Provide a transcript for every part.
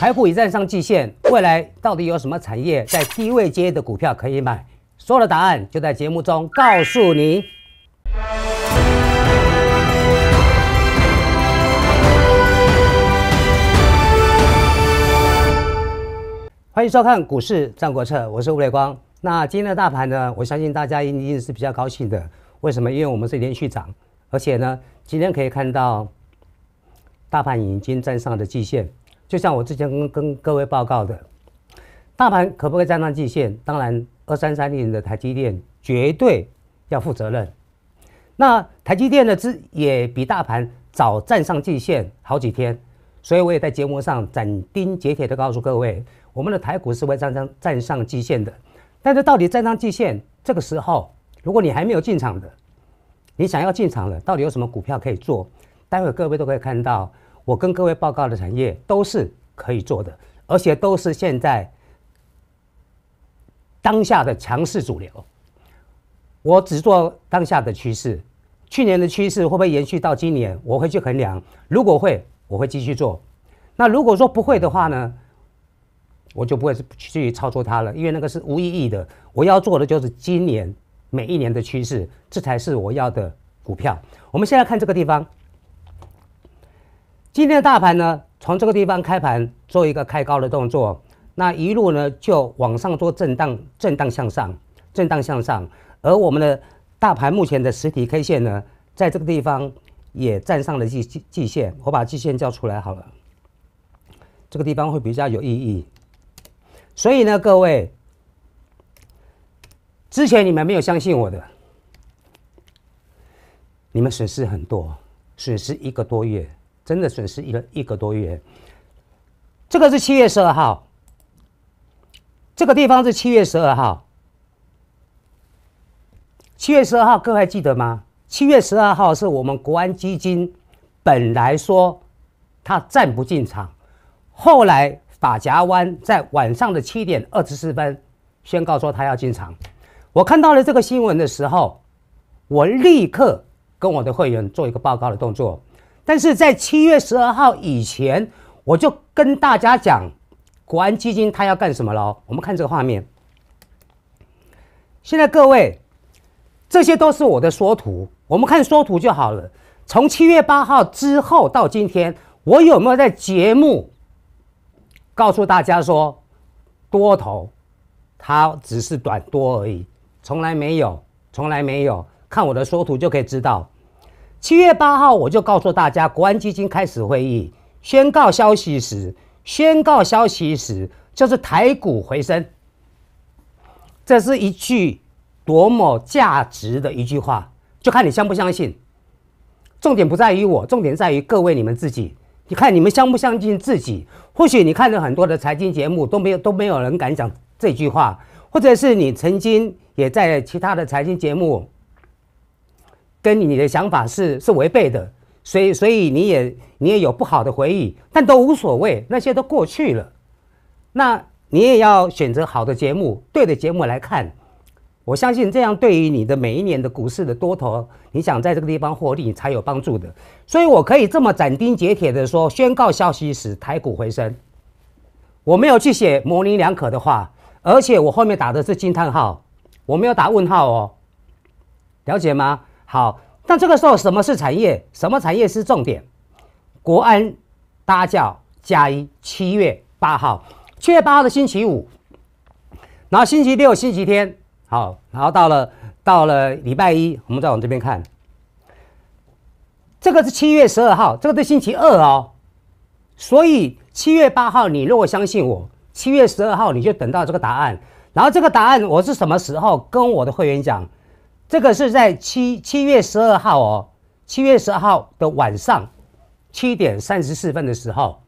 财富已站上季线，未来到底有什么产业在低位接的股票可以买？所有的答案就在节目中告诉您。欢迎收看《股市战国策》，我是吴磊光。那今天的大盘呢？我相信大家一定是比较高兴的。为什么？因为我们是连续涨，而且呢，今天可以看到大盘已经站上了季线。就像我之前跟跟各位报告的，大盘可不可以站上季线？当然，二三三零的台积电绝对要负责任。那台积电呢，之也比大盘早站上季线好几天，所以我也在节目上斩钉截铁的告诉各位，我们的台股是会站上站上季线的。但是到底站上季线，这个时候如果你还没有进场的，你想要进场的，到底有什么股票可以做？待会各位都可以看到。我跟各位报告的产业都是可以做的，而且都是现在当下的强势主流。我只做当下的趋势，去年的趋势会不会延续到今年？我会去衡量，如果会，我会继续做；那如果说不会的话呢，我就不会去操作它了，因为那个是无意义的。我要做的就是今年每一年的趋势，这才是我要的股票。我们现在看这个地方。今天的大盘呢，从这个地方开盘做一个开高的动作，那一路呢就往上做震荡，震荡向上，震荡向上。而我们的大盘目前的实体 K 线呢，在这个地方也站上了季季线，我把季线叫出来好了，这个地方会比较有意义。所以呢，各位，之前你们没有相信我的，你们损失很多，损失一个多月。真的损失一个一个多月，这个是七月十二号，这个地方是七月十二号。七月十二号，各位还记得吗？七月十二号是我们国安基金本来说他暂不进场，后来法夹湾在晚上的七点二十四分宣告说他要进场。我看到了这个新闻的时候，我立刻跟我的会员做一个报告的动作。但是在七月十二号以前，我就跟大家讲，国安基金它要干什么了？我们看这个画面。现在各位，这些都是我的缩图，我们看缩图就好了。从七月八号之后到今天，我有没有在节目告诉大家说多头，它只是短多而已，从来没有，从来没有。看我的缩图就可以知道。七月八号，我就告诉大家，国安基金开始会议，宣告消息时，宣告消息时，就是台股回升。这是一句多么价值的一句话，就看你相不相信。重点不在于我，重点在于各位你们自己。你看你们相不相信自己？或许你看了很多的财经节目，都没有都没有人敢讲这句话，或者是你曾经也在其他的财经节目。跟你的想法是是违背的，所以所以你也你也有不好的回忆，但都无所谓，那些都过去了。那你也要选择好的节目，对的节目来看。我相信这样对于你的每一年的股市的多头，你想在这个地方获利，才有帮助的。所以我可以这么斩钉截铁的说：宣告消息时台股回升。我没有去写模棱两可的话，而且我后面打的是惊叹号，我没有打问号哦，了解吗？好，那这个时候什么是产业？什么产业是重点？国安搭轿加一，七月八号，七月八号的星期五，然后星期六、星期天，好，然后到了到了礼拜一，我们再往这边看。这个是七月十二号，这个是星期二哦。所以七月八号，你如果相信我，七月十二号你就等到这个答案。然后这个答案我是什么时候跟我的会员讲？这个是在七七月十二号哦，七月十二号的晚上七点三十四分的时候，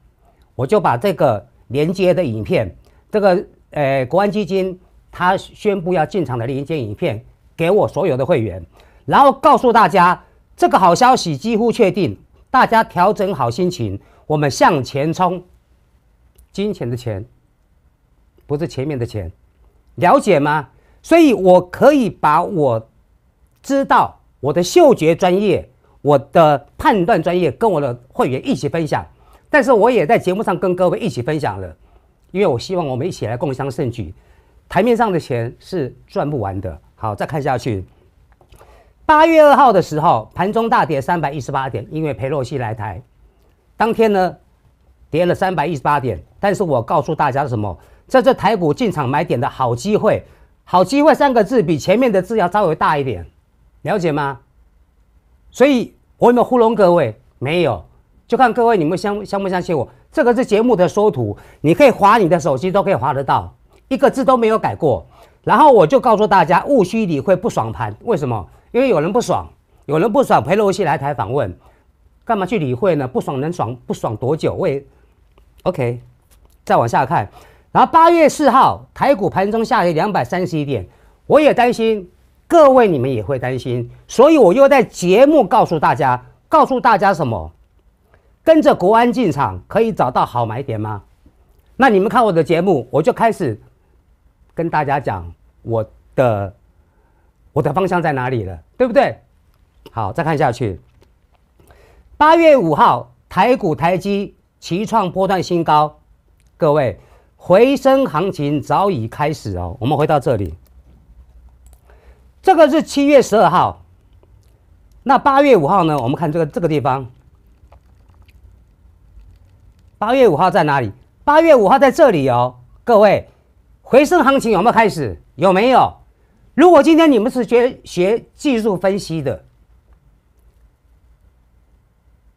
我就把这个连接的影片，这个呃国安基金他宣布要进场的连接影片，给我所有的会员，然后告诉大家这个好消息几乎确定，大家调整好心情，我们向前冲，金钱的钱，不是前面的钱，了解吗？所以我可以把我。知道我的嗅觉专业，我的判断专业，跟我的会员一起分享，但是我也在节目上跟各位一起分享了，因为我希望我们一起来共襄盛举，台面上的钱是赚不完的。好，再看下去，八月二号的时候，盘中大跌三百一十八点，因为裴洛西来台，当天呢跌了三百一十八点，但是我告诉大家什么，在这台股进场买点的好机会，好机会三个字比前面的字要稍微大一点。了解吗？所以我有没有糊弄各位？没有，就看各位你们相相不相信我。这个是节目的收图，你可以划你的手机都可以划得到，一个字都没有改过。然后我就告诉大家，务需理会不爽盘，为什么？因为有人不爽，有人不爽，陪罗西来台访问，干嘛去理会呢？不爽能爽不爽多久？喂 OK，再往下看。然后八月四号，台股盘中下跌两百三十一点，我也担心。各位，你们也会担心，所以我又在节目告诉大家，告诉大家什么？跟着国安进场可以找到好买点吗？那你们看我的节目，我就开始跟大家讲我的我的方向在哪里了，对不对？好，再看下去。八月五号，台股、台积、齐创波段新高，各位，回升行情早已开始哦。我们回到这里。这个是七月十二号，那八月五号呢？我们看这个这个地方，八月五号在哪里？八月五号在这里哦，各位，回升行情有没有开始？有没有？如果今天你们是学学技术分析的，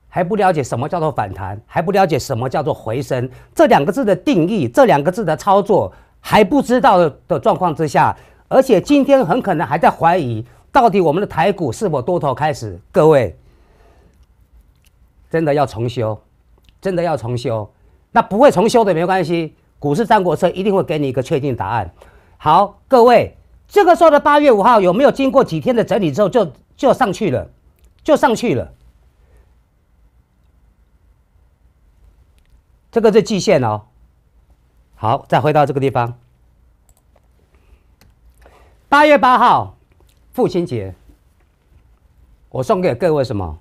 还不了解什么叫做反弹，还不了解什么叫做回升，这两个字的定义，这两个字的操作，还不知道的状况之下。而且今天很可能还在怀疑，到底我们的台股是否多头开始？各位，真的要重修，真的要重修。那不会重修的没关系，股市战国车一定会给你一个确定答案。好，各位，这个时候的八月五号有没有经过几天的整理之后就就上去了？就上去了。这个是季线哦。好，再回到这个地方。八月八号，父亲节，我送给各位什么？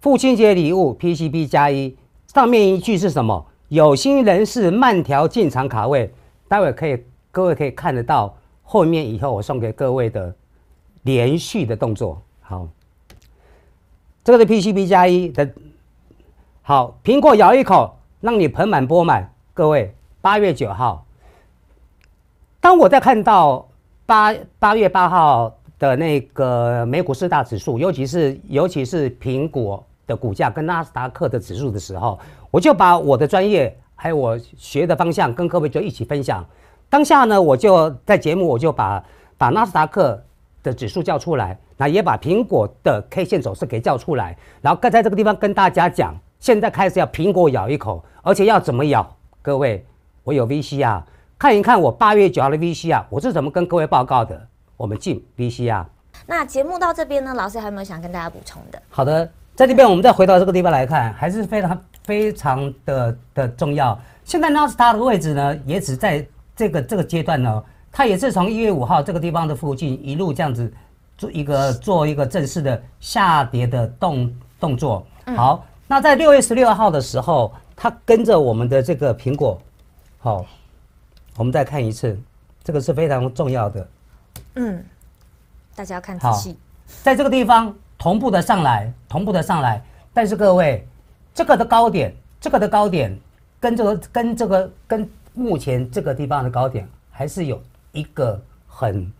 父亲节礼物 p c b 加一，上面一句是什么？有心人士慢条进场卡位，待会可以各位可以看得到后面以后我送给各位的连续的动作。好，这个是 p c b 加一的。好，苹果咬一口，让你盆满钵满。各位，八月九号，当我在看到。八八月八号的那个美股四大指数，尤其是尤其是苹果的股价跟纳斯达克的指数的时候，我就把我的专业还有我学的方向跟各位就一起分享。当下呢，我就在节目我就把把纳斯达克的指数叫出来，那也把苹果的 K 线走势给叫出来，然后刚才这个地方跟大家讲，现在开始要苹果咬一口，而且要怎么咬？各位，我有 VC r 看一看我八月九号的 VC 啊，我是怎么跟各位报告的？我们进 VC 啊。那节目到这边呢，老师还有没有想跟大家补充的？好的，在这边我们再回到这个地方来看，还是非常非常的的重要。现在纳斯达的位置呢，也只在这个这个阶段呢，它也是从一月五号这个地方的附近一路这样子做一个做一个正式的下跌的动动作。好，那在六月十六号的时候，它跟着我们的这个苹果，好。我们再看一次，这个是非常重要的。嗯，大家要看仔细。在这个地方同步的上来，同步的上来。但是各位，这个的高点，这个的高点，跟这个跟这个跟目前这个地方的高点，还是有一个很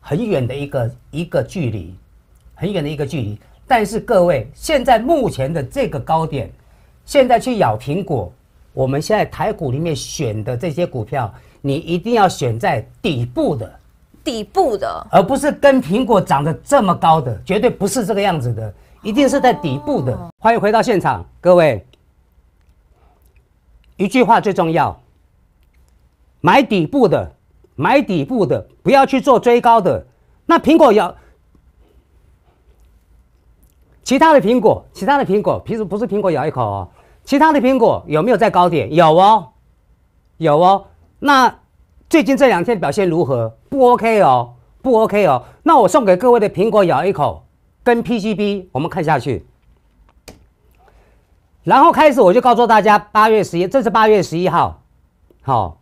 很远的一个一个距离，很远的一个距离。但是各位，现在目前的这个高点，现在去咬苹果。我们现在台股里面选的这些股票，你一定要选在底部的，底部的，而不是跟苹果长得这么高的，绝对不是这个样子的，一定是在底部的。欢迎回到现场，各位，一句话最重要，买底部的，买底部的，不要去做追高的。那苹果咬，其他的苹果，其他的苹果，平时不是苹果咬一口。哦，其他的苹果有没有在高点？有哦，有哦。那最近这两天表现如何？不 OK 哦，不 OK 哦。那我送给各位的苹果咬一口，跟 PCB 我们看下去。然后开始我就告诉大家，八月十一，这是八月十一号，好，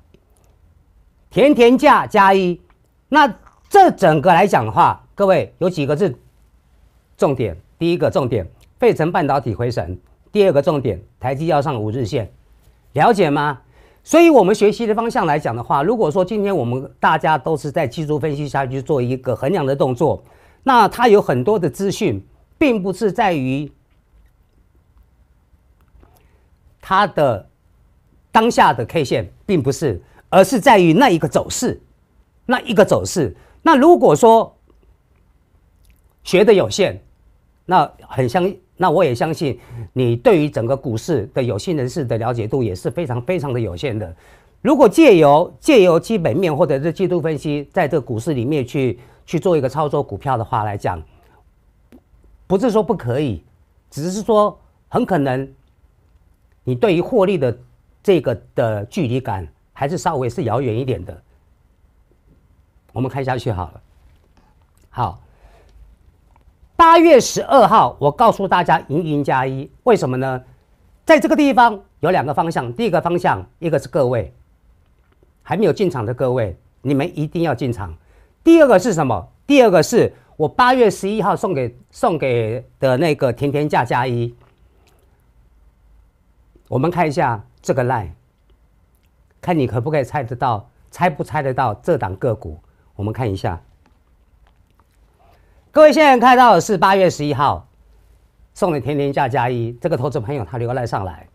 甜甜价加一。那这整个来讲的话，各位有几个字？重点？第一个重点，费城半导体回神。第二个重点，台积要上五日线，了解吗？所以，我们学习的方向来讲的话，如果说今天我们大家都是在技术分析下去做一个衡量的动作，那它有很多的资讯，并不是在于它的当下的 K 线，并不是，而是在于那一个走势，那一个走势。那如果说学的有限，那很相那我也相信，你对于整个股市的有心人士的了解度也是非常非常的有限的。如果借由借由基本面或者是季度分析，在这个股市里面去去做一个操作股票的话来讲，不是说不可以，只是说很可能你对于获利的这个的距离感还是稍微是遥远一点的。我们看下去好了，好。八月十二号，我告诉大家，盈盈加一，为什么呢？在这个地方有两个方向，第一个方向，一个是各位还没有进场的各位，你们一定要进场。第二个是什么？第二个是我八月十一号送给送给的那个甜甜价加一。我们看一下这个 line，看你可不可以猜得到，猜不猜得到这档个股？我们看一下。各位，现在看到的是八月十一号，送你天天价加一。这个投资朋友他留了上来。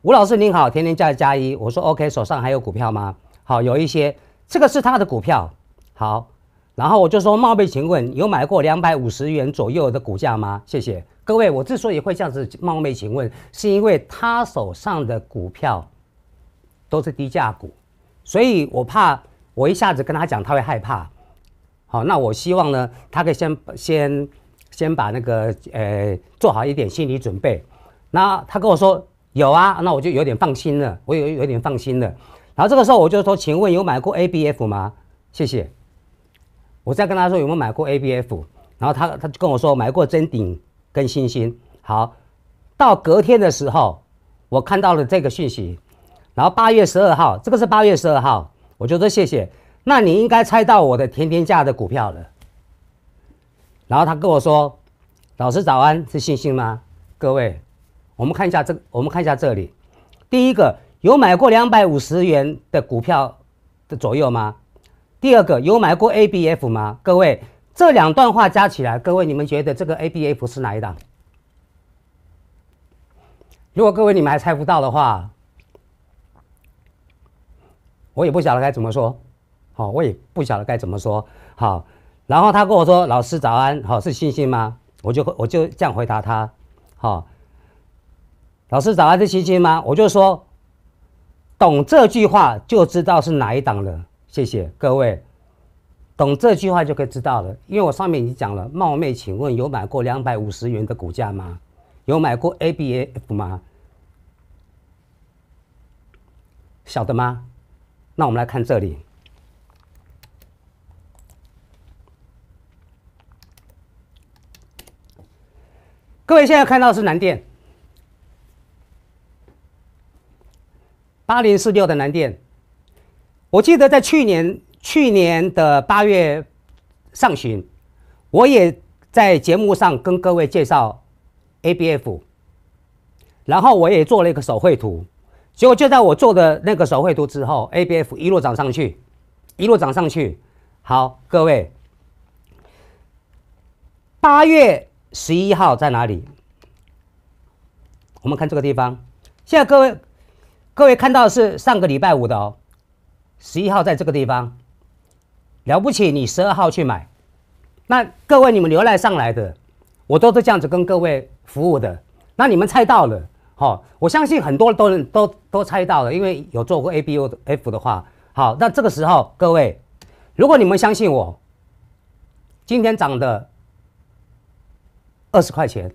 吴老师您好，天天价加一，我说 OK，手上还有股票吗？好，有一些，这个是他的股票。好，然后我就说冒昧请问，有买过两百五十元左右的股价吗？谢谢各位。我之所以会这样子冒昧请问，是因为他手上的股票都是低价股，所以我怕我一下子跟他讲，他会害怕。好，那我希望呢，他可以先先先把那个呃做好一点心理准备。那他跟我说有啊，那我就有点放心了，我有有点放心了。然后这个时候我就说，请问有买过 ABF 吗？谢谢。我再跟他说有没有买过 ABF，然后他他就跟我说买过真顶跟星星。好，到隔天的时候，我看到了这个讯息，然后八月十二号，这个是八月十二号，我就说谢谢。那你应该猜到我的甜甜价的股票了。然后他跟我说：“老师早安，是星星吗？”各位，我们看一下这，我们看一下这里。第一个有买过两百五十元的股票的左右吗？第二个有买过 ABF 吗？各位，这两段话加起来，各位你们觉得这个 ABF 是哪一档？如果各位你们还猜不到的话，我也不晓得该怎么说。好，我也不晓得该怎么说。好，然后他跟我说：“老师早安，好是星星吗？”我就我就这样回答他。好，老师早安是星星吗？我就说，懂这句话就知道是哪一档了。谢谢各位，懂这句话就可以知道了。因为我上面已经讲了，冒昧请问有买过两百五十元的股价吗？有买过 A B A F 吗？晓得吗？那我们来看这里。各位现在看到是南电，八零四六的南电，我记得在去年去年的八月上旬，我也在节目上跟各位介绍 ABF，然后我也做了一个手绘图，结果就在我做的那个手绘图之后，ABF 一路涨上去，一路涨上去。好，各位，八月。十一号在哪里？我们看这个地方。现在各位，各位看到是上个礼拜五的哦。十一号在这个地方，了不起！你十二号去买。那各位，你们浏览上来的，我都是这样子跟各位服务的。那你们猜到了，好，我相信很多都人都都猜到了，因为有做过 A B O 的 F 的话，好，那这个时候各位，如果你们相信我，今天涨的。二十块钱，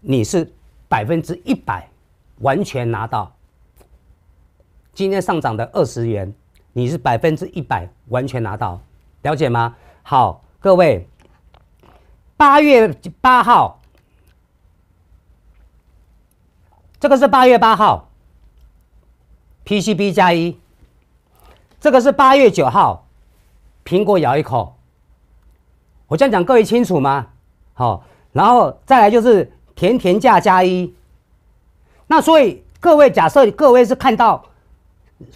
你是百分之一百完全拿到。今天上涨的二十元，你是百分之一百完全拿到，了解吗？好，各位，八月八号，这个是八月八号，PCB 加一。这个是八月九号，苹果咬一口。我这样讲，各位清楚吗？好，然后再来就是甜甜价加一。那所以各位假设各位是看到，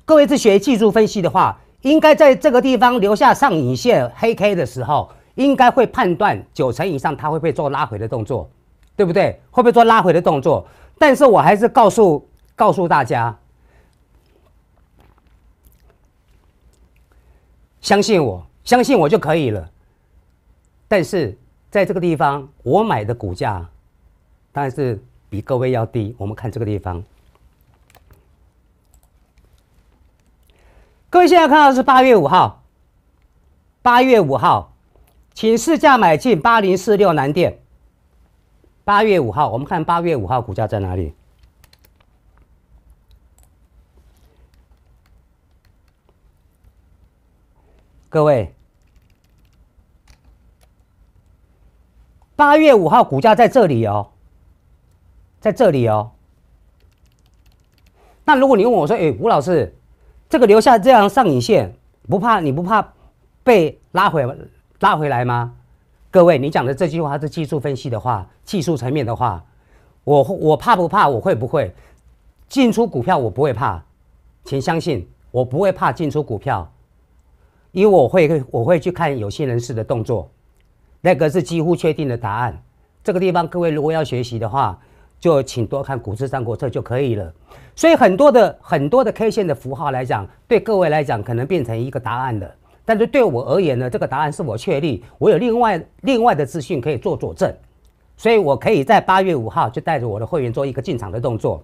各位是学技术分析的话，应该在这个地方留下上影线黑 K 的时候，应该会判断九成以上它会不会做拉回的动作，对不对？会不会做拉回的动作。但是我还是告诉告诉大家，相信我，相信我就可以了。但是。在这个地方，我买的股价，当然是比各位要低。我们看这个地方，各位现在看到是八月五号，八月五号，请试价买进八零四六南电。八月五号，我们看八月五号股价在哪里？各位。八月五号股价在这里哦，在这里哦。那如果你问我说：“哎，吴老师，这个留下这样上影线，不怕你不怕被拉回拉回来吗？”各位，你讲的这句话是技术分析的话，技术层面的话，我我怕不怕？我会不会进出股票？我不会怕，请相信我不会怕进出股票，因为我会我会去看有心人士的动作。那个是几乎确定的答案，这个地方各位如果要学习的话，就请多看《古市三国策》就可以了。所以很多的很多的 K 线的符号来讲，对各位来讲可能变成一个答案的。但是对我而言呢，这个答案是我确立，我有另外另外的资讯可以做佐证，所以我可以在八月五号就带着我的会员做一个进场的动作。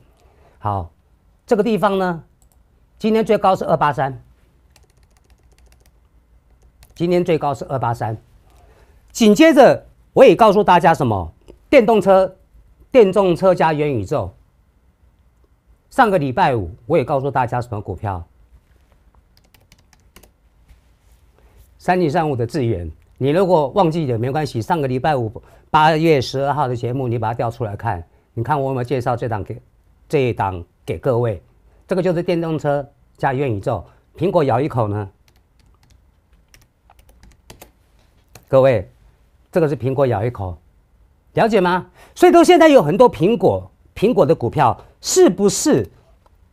好，这个地方呢，今天最高是二八三，今天最高是二八三。紧接着，我也告诉大家什么电动车、电动车加元宇宙。上个礼拜五，我也告诉大家什么股票，三井三务的智源。你如果忘记了没关系，上个礼拜五八月十二号的节目，你把它调出来看，你看我有没有介绍这档给这一档给各位。这个就是电动车加元宇宙，苹果咬一口呢，各位。这个是苹果咬一口，了解吗？所以说现在有很多苹果苹果的股票，是不是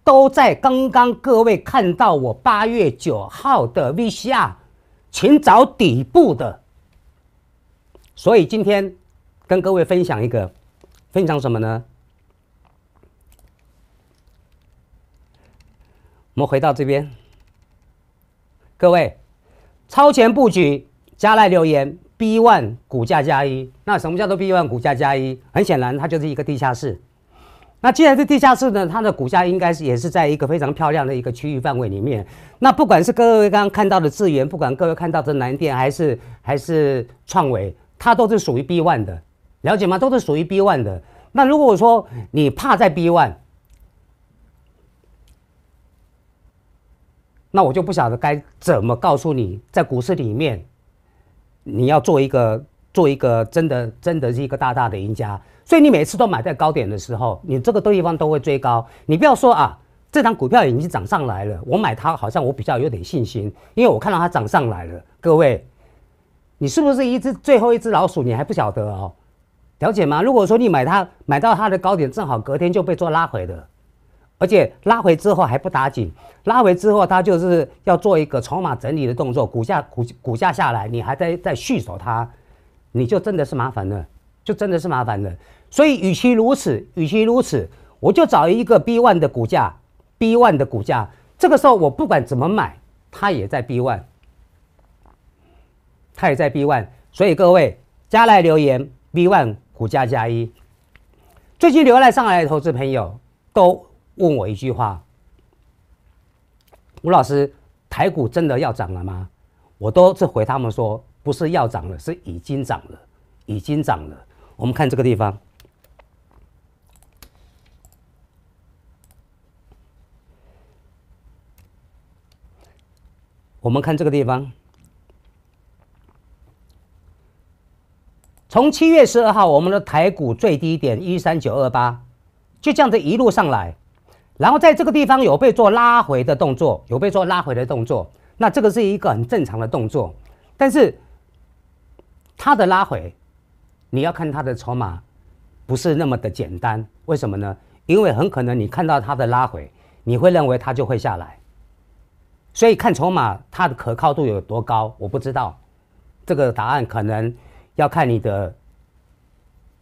都在刚刚各位看到我八月九号的 VCR 寻找底部的？所以今天跟各位分享一个，分享什么呢？我们回到这边，各位超前布局，加来留言。B one 股价加一，那什么叫做 B one 股价加一？很显然，它就是一个地下室。那既然是地下室呢，它的股价应该是也是在一个非常漂亮的一个区域范围里面。那不管是各位刚刚看到的智源，不管各位看到的南电还是还是创维，它都是属于 B one 的，了解吗？都是属于 B one 的。那如果我说你怕在 B one，那我就不晓得该怎么告诉你，在股市里面。你要做一个做一个真的真的是一个大大的赢家，所以你每次都买在高点的时候，你这个地方都会追高。你不要说啊，这张股票已经涨上来了，我买它好像我比较有点信心，因为我看到它涨上来了。各位，你是不是一只最后一只老鼠？你还不晓得哦，了解吗？如果说你买它买到它的高点，正好隔天就被做拉回了。而且拉回之后还不打紧，拉回之后它就是要做一个筹码整理的动作，股价股股价下来，你还在在续守它，你就真的是麻烦了，就真的是麻烦了。所以与其如此，与其如此，我就找一个 B one 的股价，B one 的股价，这个时候我不管怎么买，它也在 B one，它也在 B one。所以各位加来留言，B one 股价加一。最近留来上来的投资朋友都。问我一句话，吴老师，台股真的要涨了吗？我都是回他们说，不是要涨了，是已经涨了，已经涨了。我们看这个地方，我们看这个地方，从七月十二号，我们的台股最低点一三九二八，就这样子一路上来。然后在这个地方有被做拉回的动作，有被做拉回的动作，那这个是一个很正常的动作。但是它的拉回，你要看它的筹码不是那么的简单。为什么呢？因为很可能你看到它的拉回，你会认为它就会下来。所以看筹码它的可靠度有多高，我不知道。这个答案可能要看你的。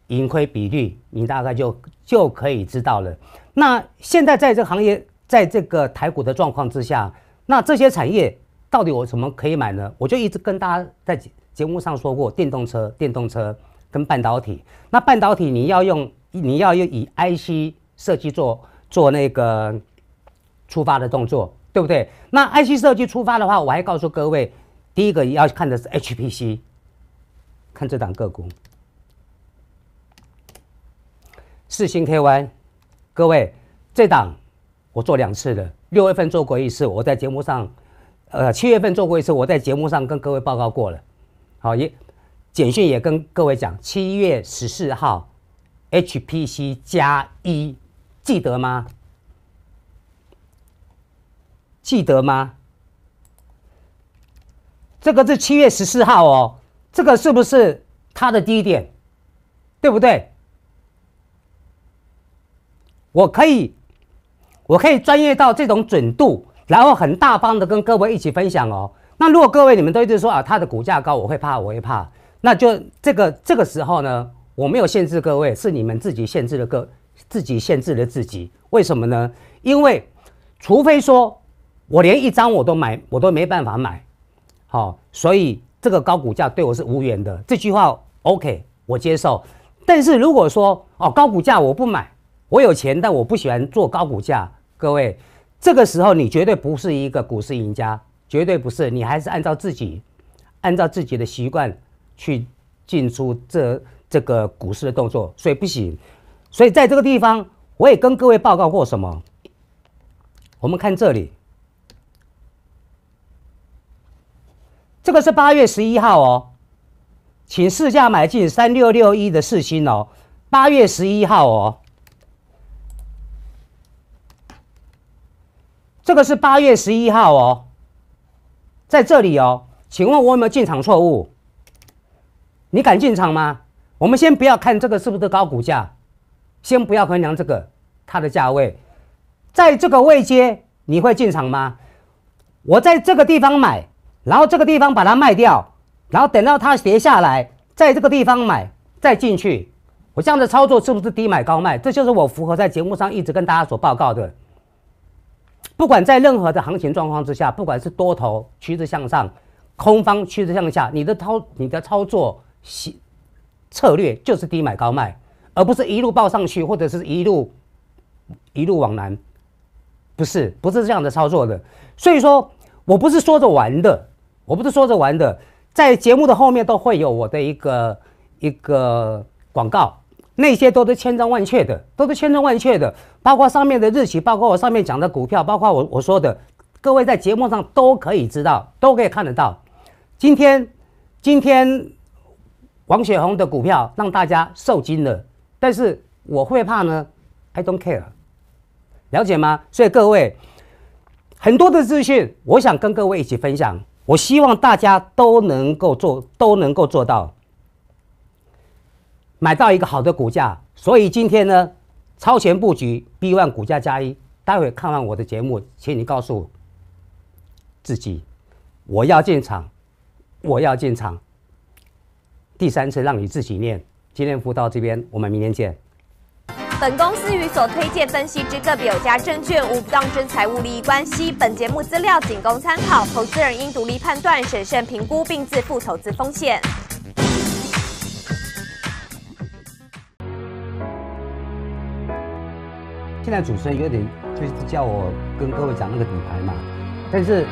盈亏比率，你大概就就可以知道了。那现在在这个行业，在这个台股的状况之下，那这些产业到底有什么可以买呢？我就一直跟大家在节目上说过，电动车、电动车跟半导体。那半导体你要用，你要用以 IC 设计做做那个出发的动作，对不对？那 IC 设计出发的话，我还告诉各位，第一个要看的是 HPC，看这档个股。四星 KY，各位，这档我做两次了。六月份做过一次，我在节目上；呃，七月份做过一次，我在节目上跟各位报告过了。好，也简讯也跟各位讲，七月十四号，HPC 加一，记得吗？记得吗？这个是七月十四号哦，这个是不是它的低点？对不对？我可以，我可以专业到这种准度，然后很大方的跟各位一起分享哦。那如果各位你们都一直说啊，它的股价高，我会怕，我会怕。那就这个这个时候呢，我没有限制各位，是你们自己限制了个自己限制了自己。为什么呢？因为除非说我连一张我都买，我都没办法买，好，所以这个高股价对我是无缘的。这句话 OK，我接受。但是如果说哦，高股价我不买。我有钱，但我不喜欢做高股价。各位，这个时候你绝对不是一个股市赢家，绝对不是。你还是按照自己，按照自己的习惯去进出这这个股市的动作，所以不行。所以在这个地方，我也跟各位报告过什么？我们看这里，这个是八月十一号哦，请市价买进三六六一的四星哦，八月十一号哦。这个是八月十一号哦，在这里哦，请问我有没有进场错误？你敢进场吗？我们先不要看这个是不是高股价，先不要衡量这个它的价位，在这个位阶你会进场吗？我在这个地方买，然后这个地方把它卖掉，然后等到它跌下来，在这个地方买再进去，我这样的操作是不是低买高卖？这就是我符合在节目上一直跟大家所报告的。不管在任何的行情状况之下，不管是多头趋势向上，空方趋势向下，你的操你的操作策略就是低买高卖，而不是一路报上去，或者是一路一路往南，不是不是这样的操作的。所以说我不是说着玩的，我不是说着玩的，在节目的后面都会有我的一个一个广告。那些都是千真万确的，都是千真万确的，包括上面的日期，包括我上面讲的股票，包括我我说的，各位在节目上都可以知道，都可以看得到。今天，今天王雪红的股票让大家受惊了，但是我会怕呢？I don't care，了解吗？所以各位很多的资讯，我想跟各位一起分享，我希望大家都能够做，都能够做到。买到一个好的股价，所以今天呢，超前布局 B one 股价加一。待会看完我的节目，请你告诉自己，我要进场，我要进场。第三次让你自己念。今天辅导这边，我们明天见。本公司与所推荐分析之个别有价证券无不当之财务利益关系。本节目资料仅供参考，投资人应独立判断、审慎评估并自负投资风险。现在主持人有点就是叫我跟各位讲那个底牌嘛，但是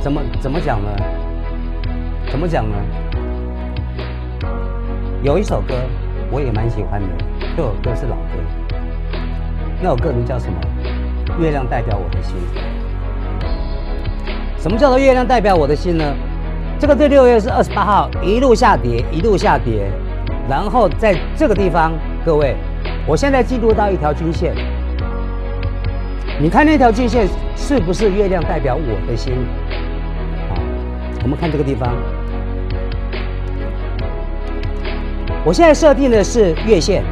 怎么怎么讲呢？怎么讲呢？有一首歌我也蛮喜欢的，这首歌是老歌，那首歌名叫什么？《月亮代表我的心》。什么叫做月亮代表我的心呢？这个对六月是二十八号一路下跌，一路下跌，然后在这个地方，各位，我现在记录到一条均线。你看那条均线是不是月亮代表我的心？好，我们看这个地方。我现在设定的是月线，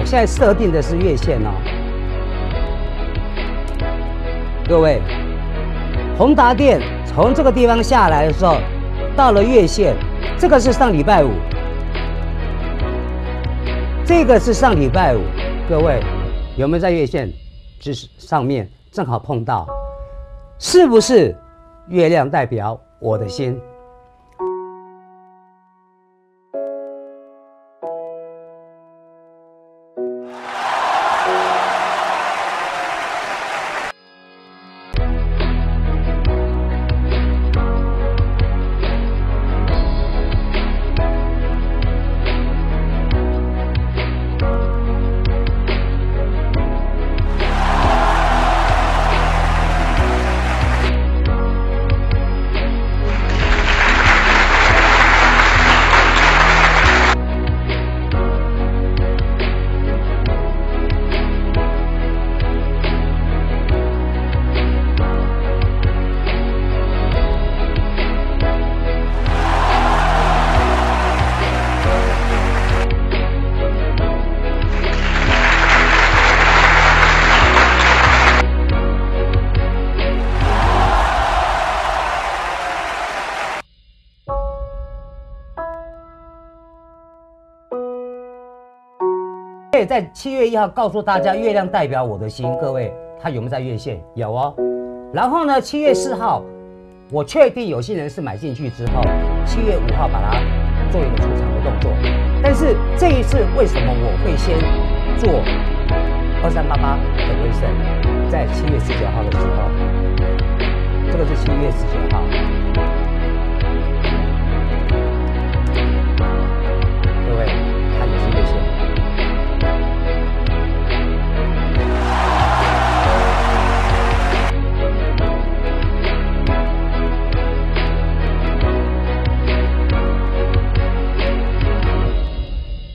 我现在设定的是月线哦。各位，宏达电从这个地方下来的时候，到了月线，这个是上礼拜五，这个是上礼拜五，各位有没有在月线？知识上面正好碰到，是不是？月亮代表我的心。在七月一号告诉大家，月亮代表我的心，各位，它有没有在月线？有哦。然后呢，七月四号，我确定有些人是买进去之后，七月五号把它做一个出场的动作。但是这一次为什么我会先做二三八八的回升？在七月十九号的时候，这个是七月十九号。